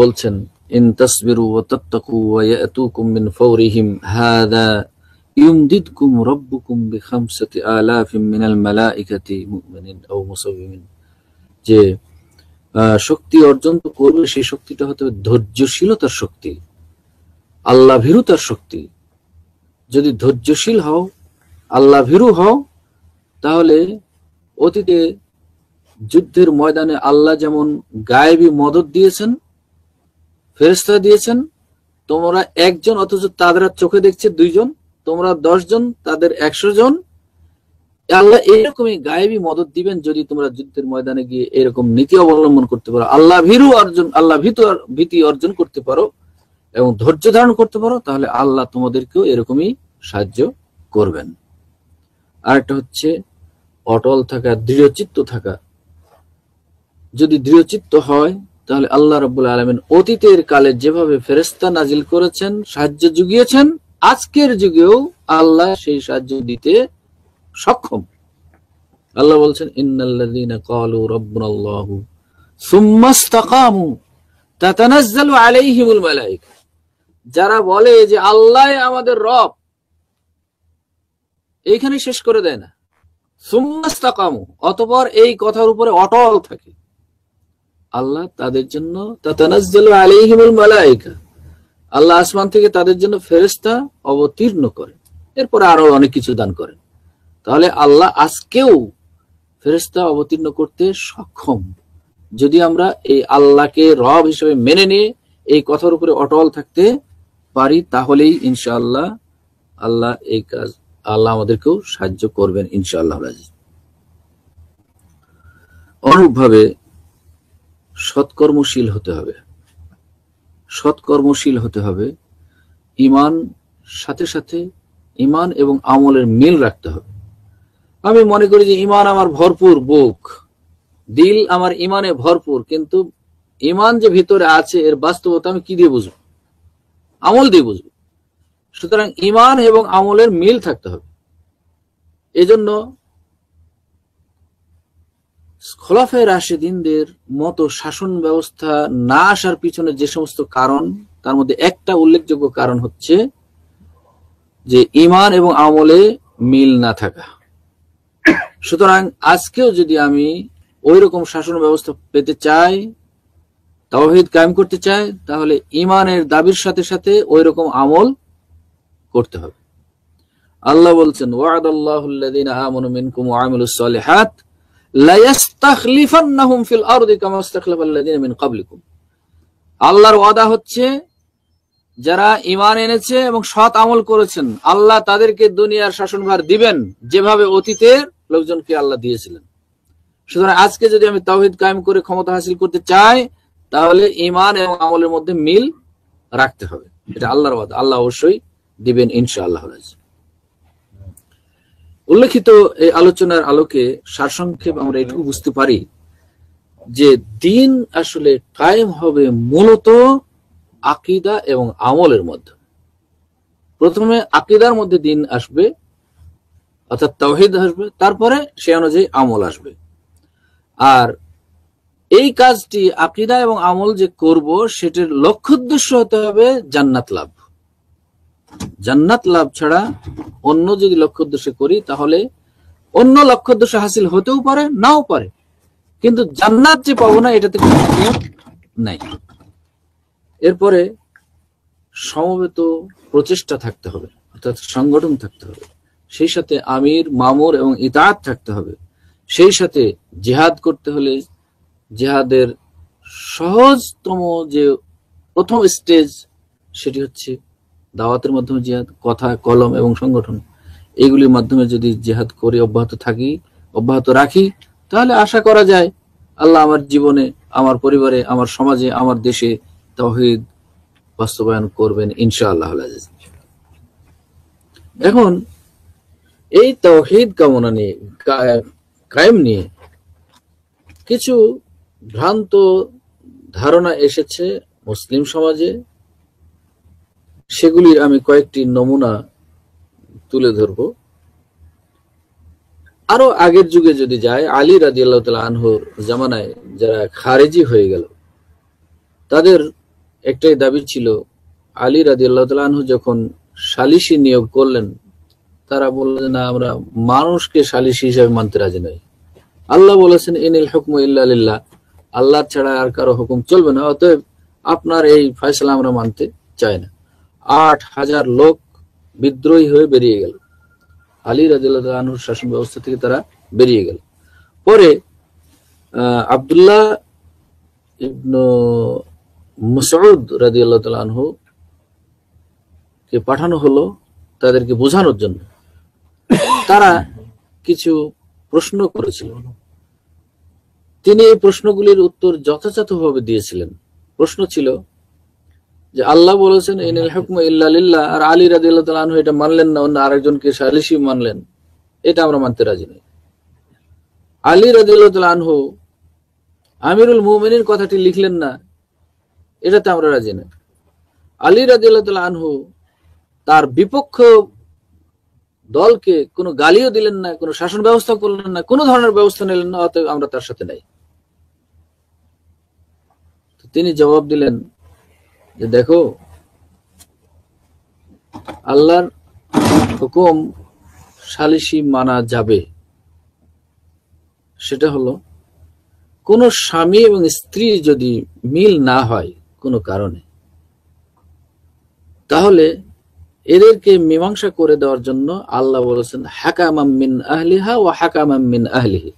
বলছেন ইন তসবির ওয়া তাত্তাকু ওয়া ইয়াতুকুম মিন ফাওরিহিম হাদা ইউমদিদকুম রব্বুকুম বিখামসাতি আলাফিম মিনাল মালাইকাতি মুমিনিন আও মুসাউমিন যে শক্তি অর্জন তো করবে সেই শক্তিটা হতে হবে ধৈর্যশীলতার শক্তি আল্লাহ ভীরুতার শক্তি যদি ধৈর্যশীল হও আল্লাহ ভীরু হও তাহলে অতীতে যুদ্ধের ময়দানে আল্লাহ যেমন গায়েবি মদত দিয়েছেন ফেরেস্তা দিয়েছেন তোমরা একজন অথচ তাদের চোখে দেখছে দুইজন তোমরা দশজন তাদের একশো জন আল্লাহ এরকমই গায়েবি মদত দিবেন যদি তোমরা যুদ্ধের ময়দানে গিয়ে এরকম নীতি অবলম্বন করতে পারো আল্লাহ ভীরু অর্জন আল্লাহ ভীত ভীতি অর্জন করতে পারো এবং ধৈর্য ধারণ করতে পারো তাহলে আল্লাহ তোমাদেরকেও এরকমই সাহায্য করবেন আর একটা হচ্ছে অটল থাকা দৃঢ়চিত্ত থাকা যদি দৃঢ়চিত্ত হয় তাহলে আল্লাহ রবুল্লা আলমিন অতীতের কালে যেভাবে ফেরেস্তা নাজিল করেছেন সাহায্য জুগিয়েছেন আজকের যুগেও আল্লাহ সেই সাহায্য দিতে সক্ষম আল্লাহ বলছেন ইন্নাল্লাযীনা ক্বালু রাব্বুনাল্লাহু সুম্মা ইসতাকামু তাতানাজ্জালু আলাইহিমুল মালায়েকা যারা বলে যে আল্লাহ আমাদের রব এইখানে শেষ করে দেয় না সুম্মাস্তাকামু অতপর এই কথার উপরে অটল থাকে আল্লাহ তাদের জন্য তাতানাজ্জালু আলাইহিমুল মালায়েকা আল্লাহ আসমান থেকে তাদের জন্য ফেরেস্তা অবতীর্ণ করে এরপরে আরো অনেক কিছু দান করেন তাহলে আল্লাহ আজকেও ফেরেস্তা অবতীর্ণ করতে সক্ষম যদি আমরা এই আল্লাহকে রব হিসেবে মেনে নিয়ে এই কথার উপরে অটল থাকতে পারি তাহলেই ইনশাআল্লাহ আল্লাহ এই কাজ আল্লাহ আমাদেরকেও সাহায্য করবেন ইনশাআল্লাহ রাজি অনুপভাবে সৎকর্মশীল হতে হবে সৎকর্মশীল হতে হবে ইমান সাথে সাথে ইমান এবং আমলের মিল রাখতে হবে আমি মনে করি যে ইমান আমার ভরপুর বুক দিল আমার ইমানে ভরপুর কিন্তু ইমান যে ভিতরে আছে এর বাস্তবতা আমি কি দিয়ে বুঝবো আমল দিয়ে বুঝবো সুতরাং ইমান এবং আমলের মিল থাকতে হবে এজন্য খোলাফে রাশেদিনদের মতো শাসন ব্যবস্থা না আসার পিছনে যে সমস্ত কারণ তার মধ্যে একটা উল্লেখযোগ্য কারণ হচ্ছে যে ইমান এবং আমলে মিল না থাকা সুতরাং আজকেও যদি আমি ওই রকম শাসন ব্যবস্থা পেতে চাই তাওহিদ কায়েম করতে চাই তাহলে ইমানের দাবির সাথে সাথে ওই রকম আমল করতে হবে আল্লাহ বলছেন ওয়াদ আল্লাহ মিনকুম সালেহাত লায়াস্তাখলিফান্নাহুম ফিল আরদি কামা ইস্তাখলাফাল্লাযিনা আল্লাহর ওয়াদা হচ্ছে যারা ইমান এনেছে এবং সৎ আমল করেছেন আল্লাহ তাদেরকে দুনিয়ার শাসনভার দিবেন যেভাবে অতীতের লোকজনকে আল্লাহ দিয়েছিলেন সুতরাং আজকে যদি আমি তাওহিদ কায়েম করে ক্ষমতা হাসিল করতে চাই তাহলে ইমান এবং আমলের মধ্যে মিল রাখতে হবে এটা আল্লাহর ওয়াদা আল্লাহ অবশ্যই দিবেন ইনশাআল্লাহ রাজি উল্লেখিত এই আলোচনার আলোকে সারসংক্ষেপ আমরা এটুকু বুঝতে পারি যে দিন আসলে কায়েম হবে মূলত আকিদা এবং আমলের মধ্যে প্রথমে আকিদার মধ্যে দিন আসবে অর্থাৎ তাওহিদ আসবে তারপরে সে অনুযায়ী আমল আসবে আর এই কাজটি আকিদা এবং আমল যে করব সেটির লক্ষ্য উদ্দেশ্য হতে হবে জান্নাত লাভ জান্নাত লাভ ছাড়া অন্য যদি লক্ষ্য উদ্দেশ্যে করি তাহলে অন্য লক্ষ্য উদ্দেশ্য হাসিল হতেও পারে নাও পারে কিন্তু জান্নাত যে পাবো না এটাতে নাই এরপরে সমবেত প্রচেষ্টা থাকতে হবে অর্থাৎ সংগঠন থাকতে হবে সেই সাথে আমির মামুর এবং ইতাহাত থাকতে হবে সেই সাথে জেহাদ করতে হলে জেহাদের সহজতম যে প্রথম স্টেজ সেটি হচ্ছে দাওয়াতের মাধ্যমে জিহাদ কথা কলম এবং সংগঠন এগুলির মাধ্যমে যদি জেহাদ করে অব্যাহত থাকি অব্যাহত রাখি তাহলে আশা করা যায় আল্লাহ আমার জীবনে আমার পরিবারে আমার সমাজে আমার দেশে তহিদ বাস্তবায়ন করবেন ইনশা আল্লাহ এখন এই তহিদ কামনা নিয়ে কায়েম নিয়ে কিছু ভ্রান্ত ধারণা এসেছে মুসলিম সমাজে সেগুলির আমি কয়েকটি নমুনা তুলে ধরব আরো আগের যুগে যদি যায় আলী রাজি আল্লাহ আনহুর জামানায় যারা খারেজি হয়ে গেল তাদের একটাই দাবি ছিল আলী রাজি আল্লাহ আনহু যখন সালিসি নিয়োগ করলেন তারা বললেন না আমরা মানুষকে সালিসি হিসাবে মানতে রাজি নাই আল্লাহ বলেছেন এনিল হুকম ইল্লা আল্লাহ ছাড়া আর কারো হুকুম চলবে না অতএব আপনার এই ফয়সলা আমরা মানতে চাই না আট হাজার লোক বিদ্রোহী হয়ে বেরিয়ে গেল আলী রাজুর শাসন ব্যবস্থা থেকে তারা বেরিয়ে গেল পরে আবদুল্লাহ মুসাউদ রাজি আল্লাহ আনহু কে পাঠানো হলো তাদেরকে বোঝানোর জন্য তারা কিছু প্রশ্ন করেছিল তিনি এই প্রশ্নগুলির উত্তর যথাযথভাবে দিয়েছিলেন প্রশ্ন ছিল যে আল্লাহ বলেছেন ইনিল হুকম ইল্লাহ আর আলী রাজি আল্লাহ এটা মানলেন না অন্য আরেকজনকে সালিসি মানলেন এটা আমরা মানতে রাজি নই আলী রাদিল্লাহ আনহু আমিরুল মুমিনীর কথাটি লিখলেন না এটাতে আমরা রাজি নই আলী রাদিল্লাহ আনহু তার বিপক্ষ দলকে কোনো গালিও দিলেন না কোনো শাসন ব্যবস্থা করলেন না কোনো ধরনের ব্যবস্থা নিলেন না অতএব আমরা তার সাথে নাই তিনি জবাব দিলেন যে দেখো আল্লাহর হুকুম সালিসি মানা যাবে সেটা হলো কোন স্বামী এবং স্ত্রী যদি মিল না হয় কোনো কারণে তাহলে এদেরকে মীমাংসা করে দেওয়ার জন্য আল্লাহ বলেছেন হাকামাম মিন আহলিহা ও হাকামাম মিন আহলিহি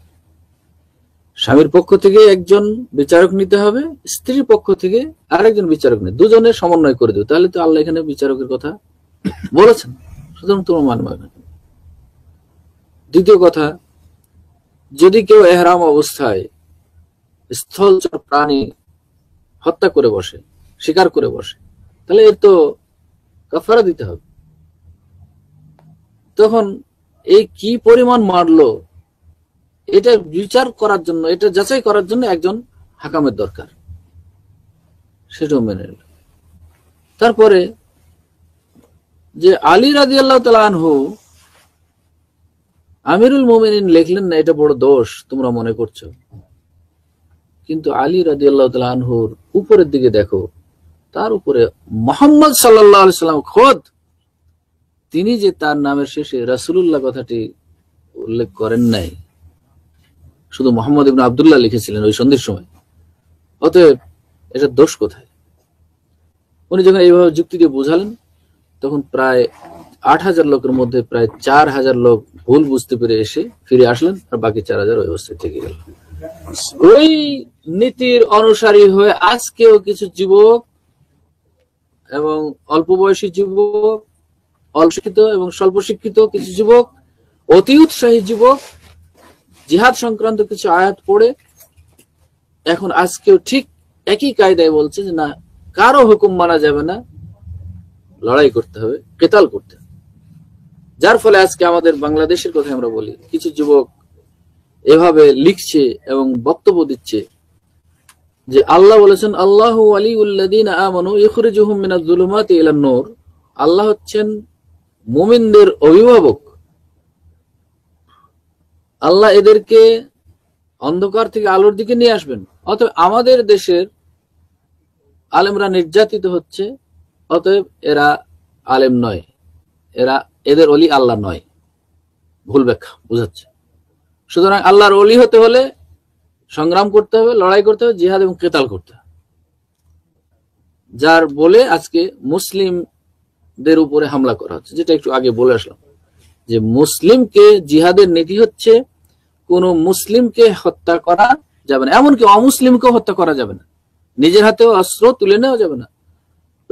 স্বামীর পক্ষ থেকে একজন বিচারক নিতে হবে স্ত্রীর পক্ষ থেকে আরেকজন বিচারক নিতে দুজনের সমন্বয় করে দেবে তাহলে তো আল্লাহ এখানে বিচারকের কথা বলেছেন সুতরাং তোমার মান না দ্বিতীয় কথা যদি কেউ এহরাম অবস্থায় স্থলচর প্রাণী হত্যা করে বসে শিকার করে বসে তাহলে এর তো কাফারা দিতে হবে তখন এই কি পরিমাণ মারলো এটা বিচার করার জন্য এটা যাচাই করার জন্য একজন হাকামের দরকার সেটাও মেনে নিল তারপরে যে আলী রাজি আল্লাহ আনহু আমিরুল মোমিনিন লেখলেন না এটা বড় দোষ তোমরা মনে করছো কিন্তু আলী রাজি আল্লাহ আনহুর উপরের দিকে দেখো তার উপরে মোহাম্মদ সাল্লাহ সাল্লাম খোদ তিনি যে তার নামের শেষে রাসুলুল্লাহ কথাটি উল্লেখ করেন নাই শুধু মোহাম্মদ ইবন আবদুল্লাহ লিখেছিলেন ওই সন্ধির সময় অতএব এটা দোষ কোথায় উনি যখন এইভাবে যুক্তি দিয়ে বুঝালেন তখন প্রায় আট হাজার লোকের মধ্যে প্রায় চার হাজার লোক ভুল বুঝতে পেরে এসে ফিরে আসলেন আর বাকি চার হাজার ওই অবস্থায় থেকে গেল ওই নীতির অনুসারী হয়ে আজকেও কিছু যুবক এবং অল্প বয়সী যুবক অল্প শিক্ষিত এবং স্বল্প শিক্ষিত কিছু যুবক অতি উৎসাহী যুবক জিহাদ সংক্রান্ত কিছু আয়াত পড়ে এখন আজকেও ঠিক একই কায়দায় বলছে যে না কারো হুকুম মানা যাবে না লড়াই করতে হবে কেতাল করতে হবে যার ফলে আজকে আমাদের বাংলাদেশের কথা আমরা বলি কিছু যুবক এভাবে লিখছে এবং বক্তব্য দিচ্ছে যে আল্লাহ বলেছেন আল্লাহ আলী উল্লাদিন আমানু ইখরিজুহুম মিনাজ জুলুমাতি ইলান নূর আল্লাহ হচ্ছেন মুমিনদের অভিভাবক আল্লাহ এদেরকে অন্ধকার থেকে আলোর দিকে নিয়ে আসবেন অতএব আমাদের দেশের আলেমরা নির্যাতিত হচ্ছে অতএব এরা আলেম নয় এরা এদের অলি আল্লাহ নয় ভুল ব্যাখ্যা বুঝাচ্ছে সুতরাং আল্লাহর অলি হতে হলে সংগ্রাম করতে হবে লড়াই করতে হবে জিহাদ এবং কেতাল করতে হবে যার বলে আজকে মুসলিমদের উপরে হামলা করা হচ্ছে যেটা একটু আগে বলে আসলাম যে মুসলিমকে জিহাদের নীতি হচ্ছে কোনো মুসলিমকে হত্যা করা যাবে না এমনকি অমুসলিমকেও হত্যা করা যাবে না নিজের হাতে অস্ত্র তুলে নেওয়া যাবে না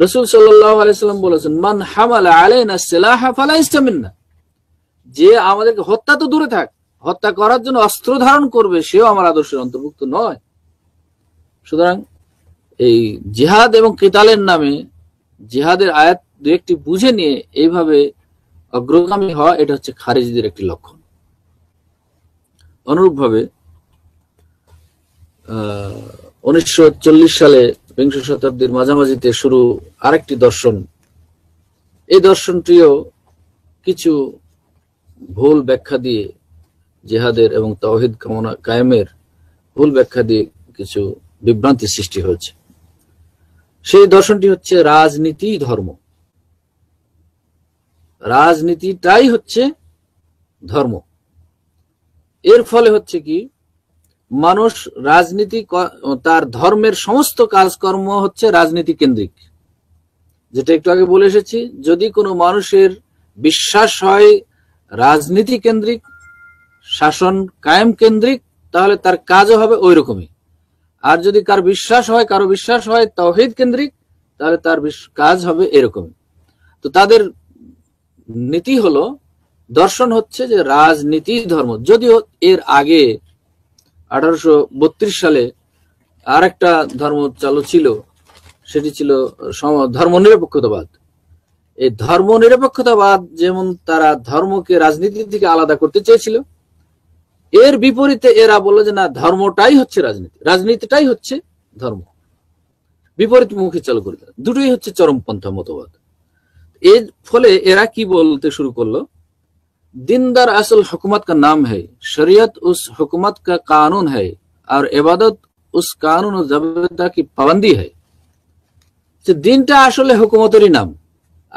রসুল সাল্লাম বলেছেন মান হামালা আলাইনা সেলাহা ফালা না যে আমাদেরকে হত্যা তো দূরে থাক হত্যা করার জন্য অস্ত্র ধারণ করবে সেও আমার আদর্শের অন্তর্ভুক্ত নয় সুতরাং এই জেহাদ এবং কেতালের নামে জেহাদের আয়াত দু একটি বুঝে নিয়ে এইভাবে অগ্রগামী হওয়া এটা হচ্ছে খারিজদের একটি লক্ষণ অনুরূপভাবে উনিশশো সালে বিংশ শতাব্দীর মাঝামাঝিতে শুরু আরেকটি দর্শন এই দর্শনটিও কিছু ভুল ব্যাখ্যা দিয়ে জেহাদের এবং তহিদ কামনা কায়েমের ভুল ব্যাখ্যা দিয়ে কিছু বিভ্রান্তি সৃষ্টি হয়েছে সেই দর্শনটি হচ্ছে রাজনীতি ধর্ম রাজনীতিটাই হচ্ছে ধর্ম এর ফলে হচ্ছে কি মানুষ রাজনীতি তার ধর্মের সমস্ত কাজকর্ম হচ্ছে রাজনীতি কেন্দ্রিক যেটা একটু আগে বলে এসেছি যদি কোনো মানুষের বিশ্বাস হয় রাজনীতি কেন্দ্রিক শাসন কায়েম কেন্দ্রিক তাহলে তার কাজও হবে ওই রকমই আর যদি কার বিশ্বাস হয় কারো বিশ্বাস হয় তহিদ কেন্দ্রিক তাহলে তার কাজ হবে এরকম তো তাদের নীতি হলো দর্শন হচ্ছে যে রাজনীতি ধর্ম যদিও এর আগে আঠারোশো সালে আর একটা ধর্ম চালু ছিল সেটি ছিল ধর্মনিরপেক্ষতাবাদ এই ধর্মনিরপেক্ষতাবাদ যেমন তারা ধর্মকে রাজনীতি থেকে আলাদা করতে চেয়েছিল এর বিপরীতে এরা বলল যে না ধর্মটাই হচ্ছে রাজনীতি রাজনীতিটাই হচ্ছে ধর্ম বিপরীত মুখে চালু করে দুটোই হচ্ছে চরমপন্থা মতবাদ এর ফলে এরা কি বলতে শুরু করলো দিনদার আসল হুকুমত কা নাম है शरीयत উস হুকুমত কা কানুন है और इबादत उस কানুন ও জবরদা কি পাবন্দি হয় যে দিনটা আসলে হুকুমতেরই নাম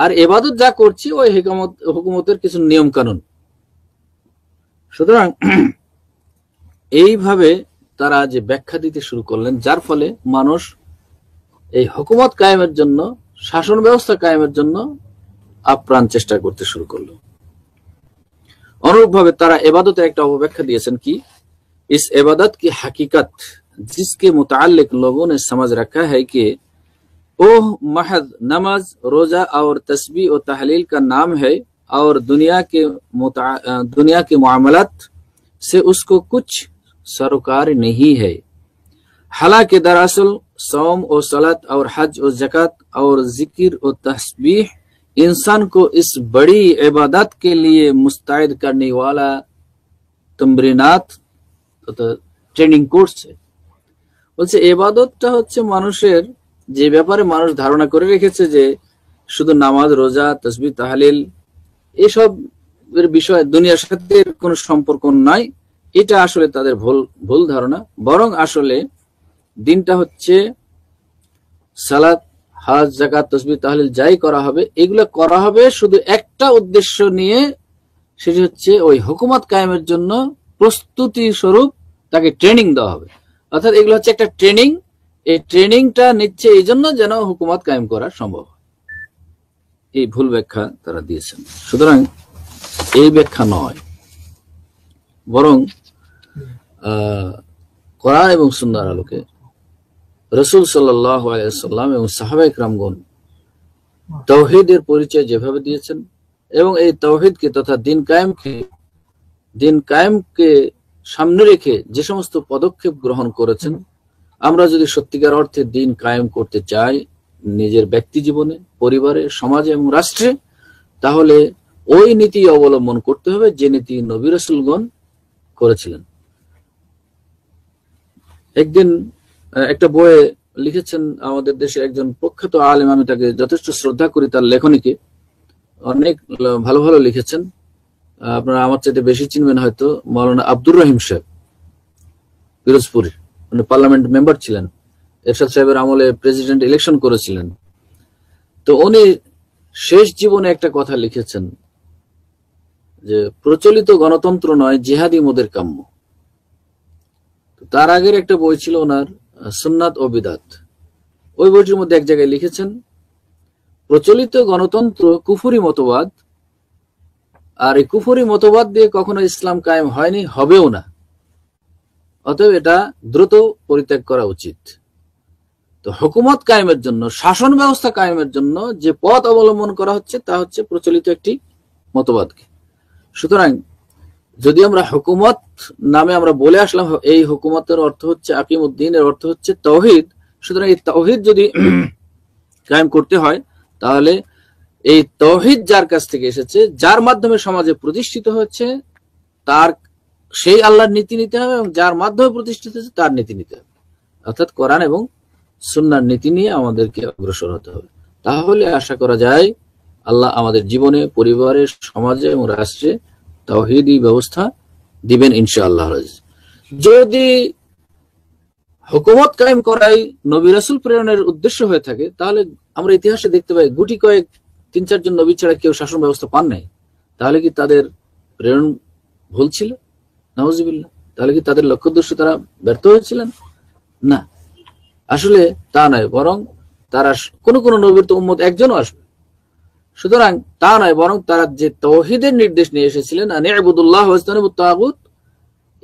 আর এবাদত যা করছি ওই হুকুমত হুকুমতের কিছু নিয়ম কানুন সুতরাং এইভাবে তারা যে ব্যাখ্যা দিতে শুরু করলেন যার ফলে মানুষ এই হুকুমত কায়েমের জন্য শাসন ব্যবস্থা কায়েমের জন্য আপ্রাণ চেষ্টা করতে শুরু করলো অনুরূপভাবে তারা এবাদতের একটা অপব্যাখ্যা দিয়েছেন इस इबादत की हकीकत जिसके मुतालिक लोगों ने समझ रखा है कि ओह महद नमाज रोजा और तस्बी और तहलील का नाम है और दुनिया के दुनिया के मामलत से उसको कुछ सरोकार नहीं है हालांकि दरअसल सोम और सलत और हज और जकत और जिक्र और तस्बीह کو اس بڑی عبادت کے لیے مستعد کرنے والا تمرینات ٹریننگ کورس ہے বলছে এবাদতটা হচ্ছে মানুষের যে ব্যাপারে মানুষ ধারণা করে রেখেছে যে শুধু নামাজ রোজা তসবি তাহালিল এসব এর বিষয়ে দুনিয়ার সাথে কোনো সম্পর্ক নাই এটা আসলে তাদের ভুল ভুল ধারণা বরং আসলে দিনটা হচ্ছে সালাত হাজ জাকাত তসবি তাহলে যাই করা হবে এগুলো করা হবে শুধু একটা উদ্দেশ্য নিয়ে সেটি হচ্ছে ওই হুকুমত কায়েমের জন্য প্রস্তুতি স্বরূপ তাকে ট্রেনিং দেওয়া হবে অর্থাৎ এগুলো হচ্ছে একটা ট্রেনিং এই ট্রেনিংটা নিচ্ছে এই জন্য যেন হুকুমত কায়েম করা সম্ভব এই ভুল ব্যাখ্যা তারা দিয়েছেন সুতরাং এই ব্যাখ্যা নয় বরং করা এবং সুন্দর আলোকে রসুল সাল্লাহ আলাইসাল্লাম এবং সাহাবাহিক রামগণ তৌহিদের পরিচয় যেভাবে দিয়েছেন এবং এই তৌহিদকে তথা দিন কায়েমকে দিন কায়েমকে সামনে রেখে যে সমস্ত পদক্ষেপ গ্রহণ করেছেন আমরা যদি সত্যিকার অর্থে দিন কায়েম করতে চাই নিজের ব্যক্তি জীবনে পরিবারে সমাজে এবং রাষ্ট্রে তাহলে ওই নীতি অবলম্বন করতে হবে যে নীতি নবী রসুলগণ করেছিলেন একদিন একটা বইয়ে লিখেছেন আমাদের দেশে একজন প্রখ্যাত আলেম আমি তাকে যথেষ্ট শ্রদ্ধা করি তার লেখনীকে অনেক ভালো ভালো লিখেছেন আপনারা আমার চাইতে বেশি চিনবেন হয়তো মৌলানা আব্দুর রহিম সাহেব পিরোজপুর মানে পার্লামেন্ট মেম্বার ছিলেন এরশাদ সাহেবের আমলে প্রেসিডেন্ট ইলেকশন করেছিলেন তো উনি শেষ জীবনে একটা কথা লিখেছেন যে প্রচলিত গণতন্ত্র নয় জিহাদি মোদের কাম্য তার আগের একটা বই ছিল ওনার সুন্নাত ও বিদাত ওই বইটির মধ্যে এক জায়গায় লিখেছেন প্রচলিত গণতন্ত্র কুফুরি মতবাদ আর এই কুফুরি মতবাদ দিয়ে কখনো ইসলাম কায়েম হয়নি হবেও না অতএব এটা দ্রুত পরিত্যাগ করা উচিত তো হুকুমত কায়েমের জন্য শাসন ব্যবস্থা কায়েমের জন্য যে পথ অবলম্বন করা হচ্ছে তা হচ্ছে প্রচলিত একটি মতবাদকে সুতরাং যদি আমরা হুকুমত নামে আমরা বলে আসলাম এই হুকুমতের অর্থ হচ্ছে আকিম উদ্দিন এর অর্থ হচ্ছে তহিদ সুতরাং এই তহিদ যদি কায়েম করতে হয় তাহলে এই তহিদ যার কাছ থেকে এসেছে যার মাধ্যমে সমাজে প্রতিষ্ঠিত হচ্ছে তার সেই আল্লাহর নীতি নিতে হবে এবং যার মাধ্যমে প্রতিষ্ঠিত হচ্ছে তার নীতি নিতে হবে অর্থাৎ কোরআন এবং সুন্নার নীতি নিয়ে আমাদেরকে অগ্রসর হতে হবে তাহলে আশা করা যায় আল্লাহ আমাদের জীবনে পরিবারে সমাজে এবং রাষ্ট্রে তহিদি ব্যবস্থা দিবেন ইনশাআল্লাহ যদি হুকুমত কায়েম করাই নবী রাসুল প্রেরণের উদ্দেশ্য হয়ে থাকে তাহলে আমরা ইতিহাসে দেখতে পাই গুটি কয়েক তিন চারজন নবী ছাড়া কেউ শাসন ব্যবস্থা পান নাই তাহলে কি তাদের প্রেরণ ভুল ছিল নওয়াজিবিল্লা তাহলে কি তাদের লক্ষ্য উদ্দেশ্য তারা ব্যর্থ হয়েছিলেন না আসলে তা নয় বরং তারা কোনো কোনো নবীর তো উম্মত একজনও আসবে সুতরাং তা নয় বরং তারা যে তহিদের নির্দেশ নিয়ে এসেছিলেন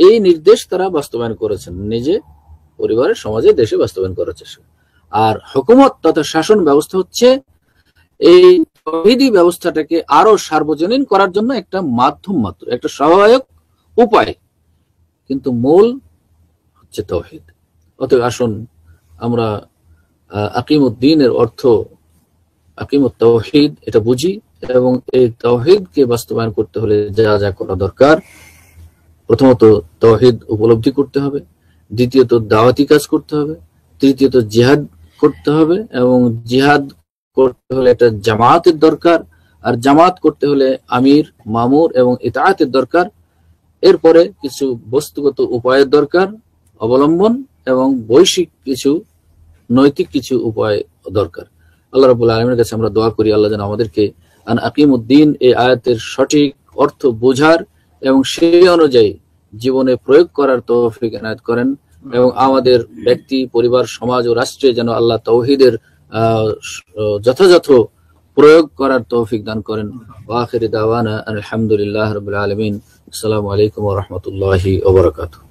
এই নির্দেশ তারা বাস্তবায়ন করেছেন নিজে পরিবারের সমাজে দেশে বাস্তবায়ন করেছে আর হকুমত তথা শাসন ব্যবস্থা হচ্ছে এই তহিদি ব্যবস্থাটাকে আরো সার্বজনীন করার জন্য একটা মাধ্যম মাত্র একটা সহায়ক উপায় কিন্তু মূল হচ্ছে তহিদ অতএব আসুন আমরা আকিম উদ্দিনের অর্থ আকিমত তৌহিদ এটা বুঝি এবং এই তৌহিদকে বাস্তবায়ন করতে হলে যা যা করা দরকার প্রথমত তৌহিদ উপলব্ধি করতে হবে দ্বিতীয়ত দাওয়াতি কাজ করতে হবে তৃতীয়ত জিহাদ করতে হবে এবং জিহাদ করতে হলে এটা জামায়াতের দরকার আর জামাত করতে হলে আমির মামুর এবং ইতায়াতের দরকার এরপরে কিছু বস্তুগত উপায়ের দরকার অবলম্বন এবং বৈশ্বিক কিছু নৈতিক কিছু উপায় দরকার আল্লাহ রবুল্লা আলমের কাছে আমরা দোয়া করি আল্লাহ যেন আমাদেরকে আন আকিম উদ্দিন এই আয়াতের সঠিক অর্থ বোঝার এবং সেই অনুযায়ী জীবনে প্রয়োগ করার তৌফিক এনায়ত করেন এবং আমাদের ব্যক্তি পরিবার সমাজ ও রাষ্ট্রে যেন আল্লাহ তৌহিদের যথাযথ প্রয়োগ করার তৌফিক দান করেন ওয়াখির দাওয়ানা আলহামদুলিল্লাহ রবিল আলমিন আসসালামু আলাইকুম রহমতুল্লাহি ওবরাকাতু